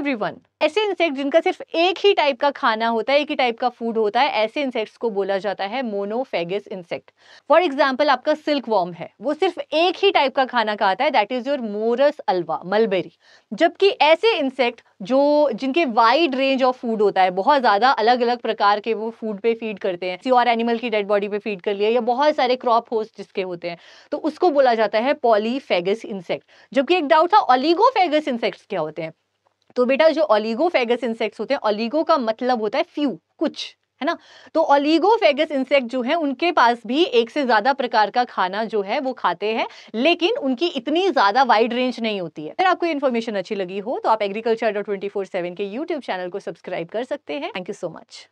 everyone ऐसे insect जिनका सिर्फ एक ही टाइप का खाना होता है एक ही टाइप का फूड होता है ऐसे इंसेक्ट्स को बोला जाता है मोनोफेगस इंसेक्ट फॉर एग्जांपल आपका सिल्क वॉर्म है वो सिर्फ एक ही टाइप का खाना खाता है that is your Morus alba mulberry जबकि ऐसे इंसेक्ट जो जिनके वाइड रेंज ऑफ फूड होता है बहुत ज़्यादा अलग अलग प्रकार के वो फूड पे फीड करते हैं किसी और एनिमल की डेड बॉडी पे फीड कर लिया या बहुत सारे क्रॉप होस्ट जिसके होते हैं तो उसको बोला जाता है पॉलीफेगस इंसेक्ट जबकि एक डाउट था ऑलिगोफेगस इंसेक्ट्स क्या होते हैं तो बेटा जो ऑलिगोफेगस इंसेक्ट्स होते हैं ऑलिगो का मतलब होता है फ्यू कुछ है ना तो ऑलिगोफेगस इंसेक्ट जो है उनके पास भी एक से ज्यादा प्रकार का खाना जो है वो खाते हैं लेकिन उनकी इतनी ज्यादा वाइड रेंज नहीं होती है अगर आपको इन्फॉर्मेशन अच्छी लगी हो तो आप agriculture dot twenty four seven के यूट्यूब चैनल को सब्सक्राइब कर सकते हैं थैंक यू सो मच